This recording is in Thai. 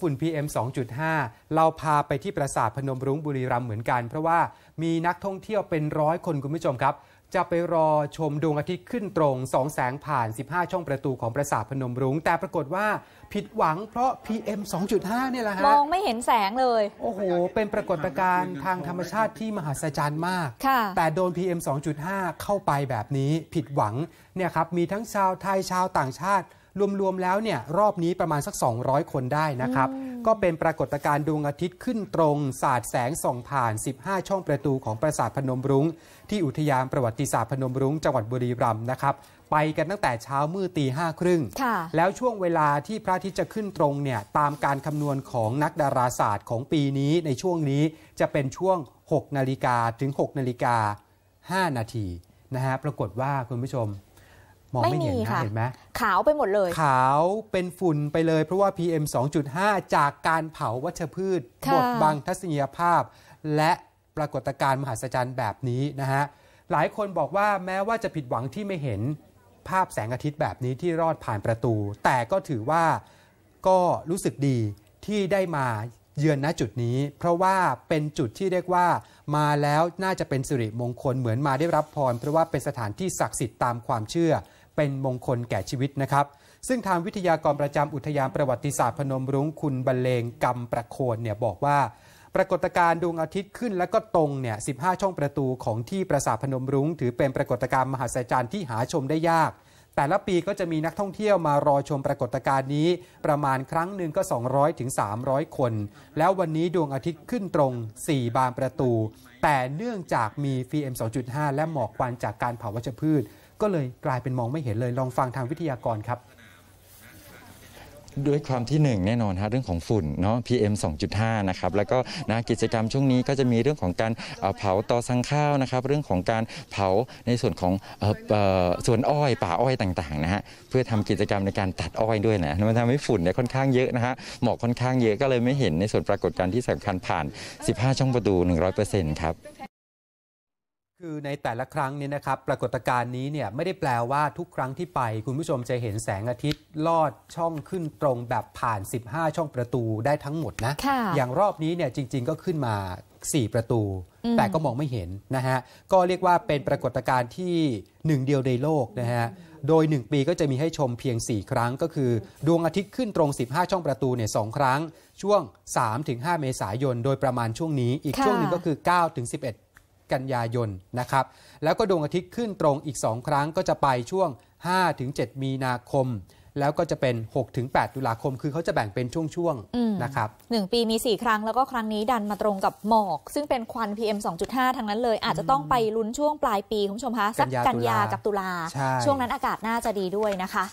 ฝุ่น PM 2.5 เราพาไปที่ปราสาทพนมรุ้งบุรีรัมย์เหมือนกัน เพราะว่ามีนักท่องเที่ยวเป็นร้อยคนคุณผู้ชมครับ จะไปรอชมดวงอาทิตย์ขึ้นตรงสองแสงผ่าน 15 ช่องประตูของปราสาทพนมรุ้งแต่ปรากฏว่าผิดหวังเพราะ PM 2.5 เนี่ยแหละฮะ มองไม่เห็นแสงเลย โอ้โห เป็นปรากฏการณ์ทางธรรมชาติที่มหัศจรรย์มากแต่โดน PM 2.5 เข้าไปแบบนี้ผิดหวังเนี่ยครับมีทั้งชาวไทยชาวต่างชาติรวมๆแล้วเนี่ยรอบนี้ประมาณสัก 200 คนได้นะครับ ก็เป็นปรากฏการณ์ดวงอาทิตย์ขึ้นตรงสาดแสงส่องผ่าน 15 ช่องประตูของปราสาทพนมรุง้งที่อุทยานประวัติศาสตร์พนมรุง้งจังหวัดบุรีรัมย์นะครับ ไปกันตั้งแต่เช้ามืดตีห้าครึ่ง แล้วช่วงเวลาที่พระอาทิตย์จะขึ้นตรงเนี่ยตามการคำนวณของนักดาราศาสตร์ของปีนี้ในช่วงนี้จะเป็นช่วง 6 นาฬิกาถึง 6 นาฬิกา 5 นาทีนะฮะ ปรากฏว่าคุณผู้ชมมองไม่เห็นนะเห็นไหมขาวไปหมดเลย ขาวเป็นฝุ่นไปเลยเพราะว่า PM 2.5 จากการเผาวัชพืชบดบังทัศนียภาพ และปรากฏการณ์มหัศจรรย์แบบนี้นะฮะ หลายคนบอกว่าแม้ว่าจะผิดหวังที่ไม่เห็นภาพแสงอาทิตย์แบบนี้ที่รอดผ่านประตู แต่ก็ถือว่าก็รู้สึกดีที่ได้มาเยือนณจุดนี้ เพราะว่าเป็นจุดที่เรียกว่ามาแล้วน่าจะเป็นสิริมงคลเหมือนมาได้รับพรเพราะว่าเป็นสถานที่ศักดิ์สิทธิ์ตามความเชื่อเป็นมงคลแก่ชีวิตนะครับ ซึ่งทางวิทยากรประจำอุทยานประวัติศาสตร์พนมรุ้งคุณบรรเลงกมประโคนเนี่ยบอกว่า ปรากฏการณ์ดวงอาทิตย์ขึ้นและก็ตรงเนี่ย 15 ช่องประตูของที่ปราสาทพนมรุ้งถือเป็นปรากฏการณ์มหัศจรรย์ที่หาชมได้ยาก แต่ละปีก็จะมีนักท่องเที่ยวมารอชมปรากฏการณ์นี้ประมาณครั้งหนึ่งก็ 200 ถึง 300 คน แล้ววันนี้ดวงอาทิตย์ขึ้นตรง 4 บานประตู แต่เนื่องจากมี PM 2.5 และหมอกควันจากการเผาวัชพืชก็เลยกลายเป็นมองไม่เห็นเลยลองฟังทางวิทยากรครับ ด้วยความที่ 1 แน่นอนฮะเรื่องของฝุ่นเนาะ PM 2.5นะครับแล้วก็นะกิจกรรมช่วงนี้ก็จะมีเรื่องของการเผาตอสังข้าวนะครับ เรื่องของการเผาในส่วนของส่วนอ้อย ป่าอ้อยต่างๆนะฮะเพื่อทำกิจกรรมในการตัดอ้อยด้วยนะมันทำให้ฝุ่นเนี่ยค่อนข้างเยอะนะฮะหมอกค่อนข้างเยอะก็เลยไม่เห็นในส่วนปรากฏการณ์ที่สำคัญผ่าน 15 ช่องประตู100%ครับคือในแต่ละครั้งนี้นะครับปรากฏการณ์นี้เนี่ยไม่ได้แปลว่าทุกครั้งที่ไป คุณผู้ชมจะเห็นแสงอาทิตย์ลอดช่องขึ้นตรงแบบผ่าน 15 ช่องประตูได้ทั้งหมดนะะอย่างรอบนี้เนี่ยจริงๆก็ขึ้นมา 4 ประตู แต่ก็มองไม่เห็นนะฮะก็เรียกว่าเป็นปรากฏการณ์ที่หนึ่งเดียวในโลกนะฮะโดย 1 ปีก็จะมีให้ชมเพียง 4 ครั้งก็คือดวงอาทิตย์ขึ้นตรง 15 ช่องประตูเนี่ยสครั้ง ช่วง3-5เมษายนโดยประมาณช่วงนี้อีกช่วงหนึ่งก็คือ9-11กันยายนนะครับ แล้วก็ดวงอาทิตย์ขึ้นตรงอีก 2 ครั้งก็จะไปช่วง 5-7 มีนาคม แล้วก็จะเป็น 6-8 ตุลาคม คือเขาจะแบ่งเป็นช่วงๆนะครับหนึ่งปีมี 4 ครั้งแล้วก็ครั้งนี้ดันมาตรงกับหมอก ซึ่งเป็นควัน PM 2.5ทั้งนั้นเลย อาจจะต้องไปลุ้นช่วงปลายปี คุณผู้ชมคะสักกันยากับตุลาช่วงนั้นอากาศน่าจะดีด้วยนะคะ